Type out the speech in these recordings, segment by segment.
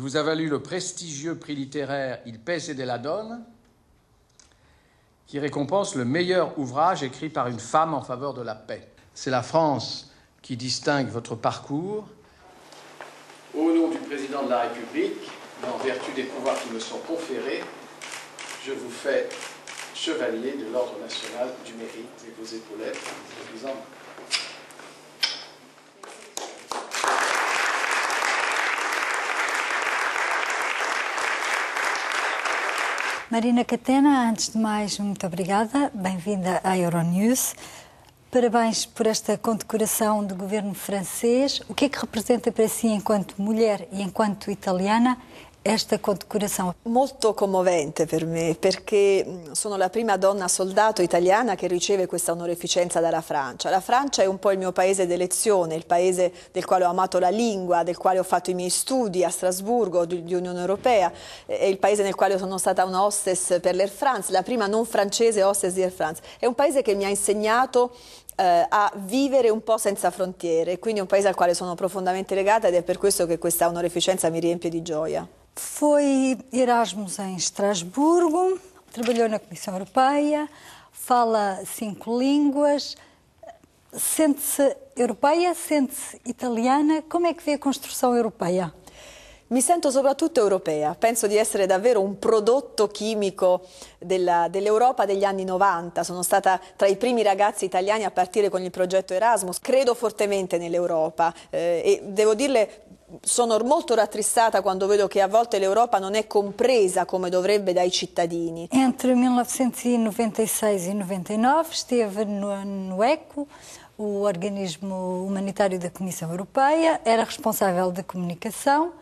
vous avez valu le prestigieux prix littéraire Il pèse et de la donne, qui récompense le meilleur ouvrage écrit par une femme en faveur de la paix. C'est la France qui distingue votre parcours. Au nom du président de la République, en vertu des pouvoirs qui me sont conférés, je vous fais chevalier de l'Ordre national du mérite et vos épaulettes, Marina Catena, antes de mais, muito obrigada. Bem-vinda à Euronews. Parabéns por esta condecoração do governo francês. O que é que representa para si, enquanto mulher e enquanto italiana, esta condecoração. Molto commovente per me perché sono la prima donna soldato italiana che riceve questa onorificenza dalla Francia. La Francia è un po' il mio paese d'elezione, il paese del quale ho amato la lingua, del quale ho fatto i miei studi a Strasburgo di, di Unione Europea, è il paese nel quale sono stata una hostess per l'Air France, la prima non francese hostess di Air France. È un paese che mi ha insegnato eh, a vivere un po' senza frontiere, quindi è un paese al quale sono profondamente legata ed è per questo che questa onorificenza mi riempie di gioia. Foi Erasmus em Estrasburgo, trabalhou na Comissão Europeia, fala cinco línguas, sente-se europeia, sente-se italiana. Como é que vê a construção europeia? Mi sento soprattutto europea, penso di essere davvero un prodotto chimico dell'Europa dell degli anni 90, sono stata tra i primi ragazzi italiani a partire con il progetto Erasmus, credo fortemente nell'Europa eh, e devo dirle sono molto rattristata quando vedo che a volte l'Europa non è compresa come dovrebbe dai cittadini. Entre 1996 e 1999 estive no, no ECO, o organismo humanitário da Comissão Europeia, era responsável da comunicação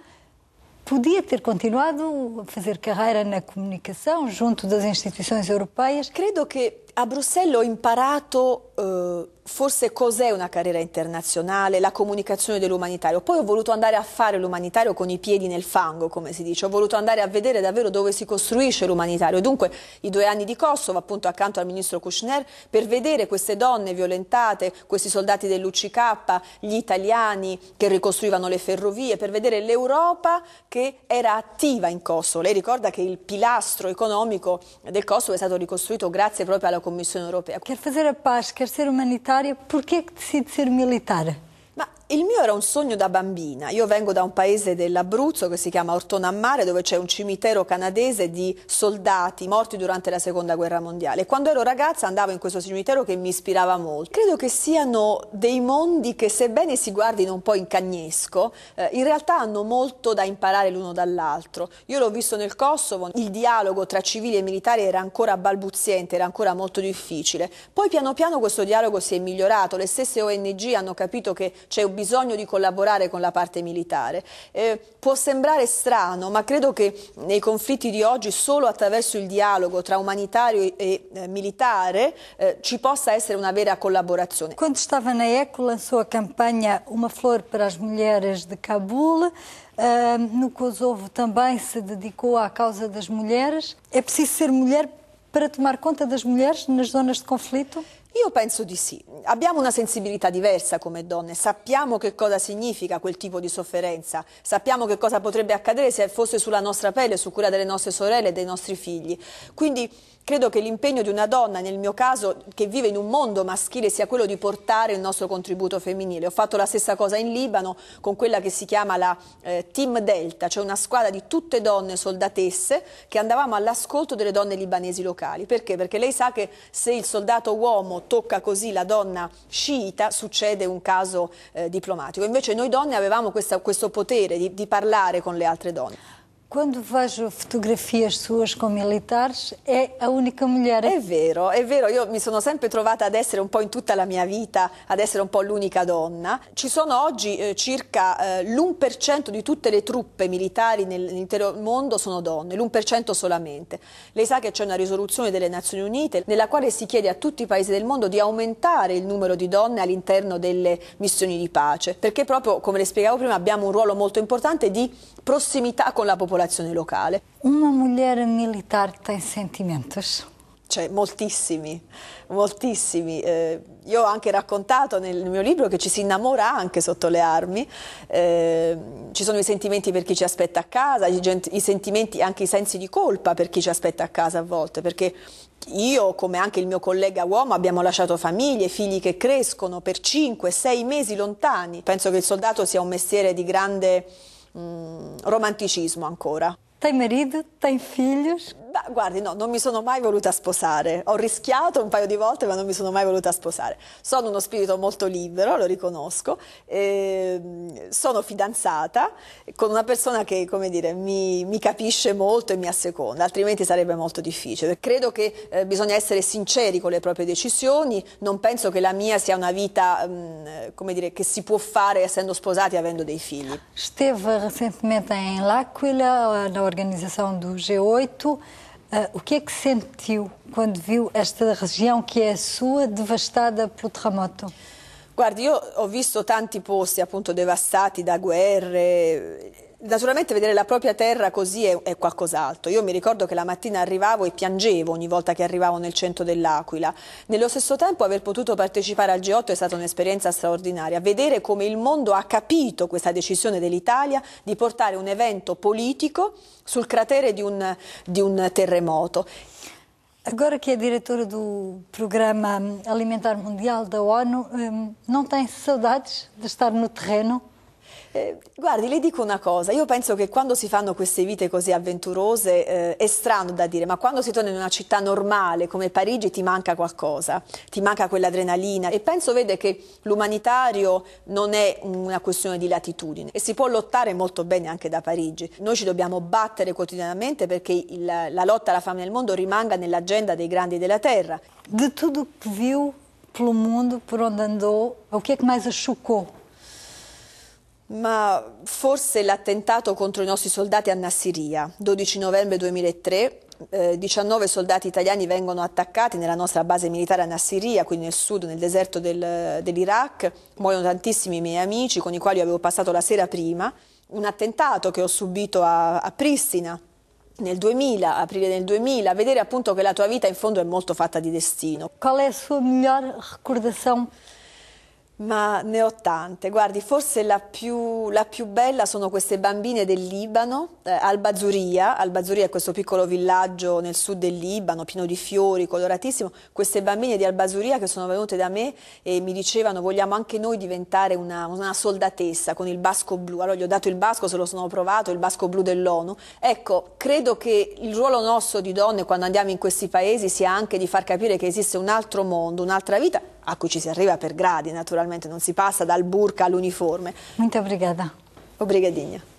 podia ter continuado a fazer carreira na comunicação junto das instituições europeias. Credo que a Bruxelles ho imparato eh, forse cos'è una carriera internazionale, la comunicazione dell'umanitario. Poi ho voluto andare a fare l'umanitario con i piedi nel fango, come si dice. Ho voluto andare a vedere davvero dove si costruisce l'umanitario. Dunque i due anni di Kosovo, appunto accanto al ministro Kushner, per vedere queste donne violentate, questi soldati dell'UCK, gli italiani che ricostruivano le ferrovie, per vedere l'Europa che era attiva in Kosovo. Lei ricorda che il pilastro economico del Kosovo è stato ricostruito grazie proprio alla comunicazione Comissão Europeia, quer fazer a paz, quer ser humanitária, porquê é que decide ser militar? Il mio era un sogno da bambina. Io vengo da un paese dell'Abruzzo che si chiama Ortona a Mare, dove c'è un cimitero canadese di soldati morti durante la seconda guerra mondiale. Quando ero ragazza andavo in questo cimitero che mi ispirava molto. Credo che siano dei mondi che, sebbene si guardino un po' in cagnesco, eh, in realtà hanno molto da imparare l'uno dall'altro. Io l'ho visto nel Kosovo, il dialogo tra civili e militari era ancora balbuziente, era ancora molto difficile. Poi piano piano questo dialogo si è migliorato, le stesse ONG hanno capito che c'è un bisogno di collaborare con la parte militare. Eh, può sembrare strano, ma credo che nei conflitti di oggi solo attraverso il dialogo tra umanitario e eh, militare eh, ci possa essere una vera collaborazione. Quando estava na ECO lançou a campanha Uma Flor para as Mulheres de Cabul. Uh, no Kosovo também se dedicou à causa das mulheres. É preciso ser mulher para tomar conta das mulheres nas zonas de conflito? Io penso di sì. Abbiamo una sensibilità diversa come donne, sappiamo che cosa significa quel tipo di sofferenza, sappiamo che cosa potrebbe accadere se fosse sulla nostra pelle, su quella delle nostre sorelle e dei nostri figli. Quindi credo che l'impegno di una donna, nel mio caso, che vive in un mondo maschile, sia quello di portare il nostro contributo femminile. Ho fatto la stessa cosa in Libano con quella che si chiama la eh, Team Delta, cioè una squadra di tutte donne soldatesse che andavamo all'ascolto delle donne libanesi locali. Perché? Perché lei sa che se il soldato uomo tocca così la donna sciita succede un caso eh, diplomatico. Invece noi donne avevamo questa, questo potere di, di parlare con le altre donne. Quando vejo fotografie suas com militares, è la unica mulher. È vero, è vero, io mi sono sempre trovata ad essere un po' in tutta la mia vita, ad essere un po' l'unica donna. Ci sono oggi eh, circa eh, l'1% di tutte le truppe militari nell'intero mondo sono donne, l'1% solamente. Lei sa che c'è una risoluzione delle Nazioni Unite nella quale si chiede a tutti i paesi del mondo di aumentare il numero di donne all'interno delle missioni di pace, perché proprio, come le spiegavo prima, abbiamo un ruolo molto importante di prossimità con la popolazione popolazione locale. Una mulher militar tem sentimentos. Cioè, moltissimi, moltissimi. Eh, io ho anche raccontato nel mio libro che ci si innamora anche sotto le armi. Eh, ci sono i sentimenti per chi ci aspetta a casa, i sentimenti, anche i sensi di colpa per chi ci aspetta a casa a volte, perché io, come anche il mio collega uomo, abbiamo lasciato famiglie, figli che crescono per 5-6 mesi lontani. Penso che il soldato sia un mestiere di grande romanticismo ancora. Tem marido, tem filhos? Bah, guardi, no, non mi sono mai voluta sposare. Ho rischiato un paio di volte, ma non mi sono mai voluta sposare. Sono uno spirito molto libero, lo riconosco. Ehm, sono fidanzata con una persona che, come dire, mi, mi, capisce molto e mi asseconda, altrimenti sarebbe molto difficile. Credo che eh, bisogna essere sinceri con le proprie decisioni. Non penso che la mia sia una vita, mh, mm, come dire, che si può fare essendo sposati e avendo dei figli. Esteve recentemente in L'Aquila, na del G8. Uh, o que é que sentiu quando viu esta região que é a sua devastada pelo terremoto? Guardi, eu ho visto tanti posti appunto devastados da guerra. naturalmente vedere la propria terra così è, è qualcos'altro. Io mi ricordo che la mattina arrivavo e piangevo ogni volta che arrivavo nel centro dell'Aquila. Nello stesso tempo aver potuto partecipare al G8 è stata un'esperienza straordinaria. Vedere come il mondo ha capito questa decisione dell'Italia di portare un evento politico sul cratere di un, di un terremoto. Agora que é diretora do Programa Alimentar Mundial da ONU, ehm, não tem saudades de estar no terreno? Eh, guardi, le dico una cosa, io penso che quando si fanno queste vite così avventurose eh, è strano da dire, ma quando si torna in una città normale come Parigi ti manca qualcosa, ti manca quell'adrenalina e penso, vede, che l'umanitario non è una questione di latitudine e si può lottare molto bene anche da Parigi. Noi ci dobbiamo battere quotidianamente perché il, la lotta alla fame nel mondo rimanga nell'agenda dei grandi della terra. Di tutto che viu pelo mondo, per onde andò, o che è che mais a chocou? Ma forse l'attentato contro i nostri soldati a Nassiria, 12 novembre 2003, 19 eh, soldati italiani vengono attaccati nella nostra base militare a Nassiria, qui nel sud, nel deserto del, dell'Iraq. Muoiono tantissimi miei amici con i quali avevo passato la sera prima. Un attentato che ho subito a, a Pristina nel 2000, aprile del 2000, vedere appunto che la tua vita in fondo è molto fatta di destino. Qual è la sua migliore ricordazione? Ma ne ho tante, guardi, forse la più, la più bella sono queste bambine del Libano, eh, Albazuria, bazuria è questo piccolo villaggio nel sud del Libano, pieno di fiori, coloratissimo, queste bambine di Albazuria che sono venute da me e mi dicevano vogliamo anche noi diventare una, una soldatessa con il basco blu, allora gli ho dato il basco, se lo sono provato, il basco blu dell'ONU, ecco, credo che il ruolo nostro di donne quando andiamo in questi paesi sia anche di far capire che esiste un altro mondo, un'altra vita a cui ci si arriva per gradi, naturalmente non si passa dal burca all'uniforme. Muito obrigada. Obrigadinha.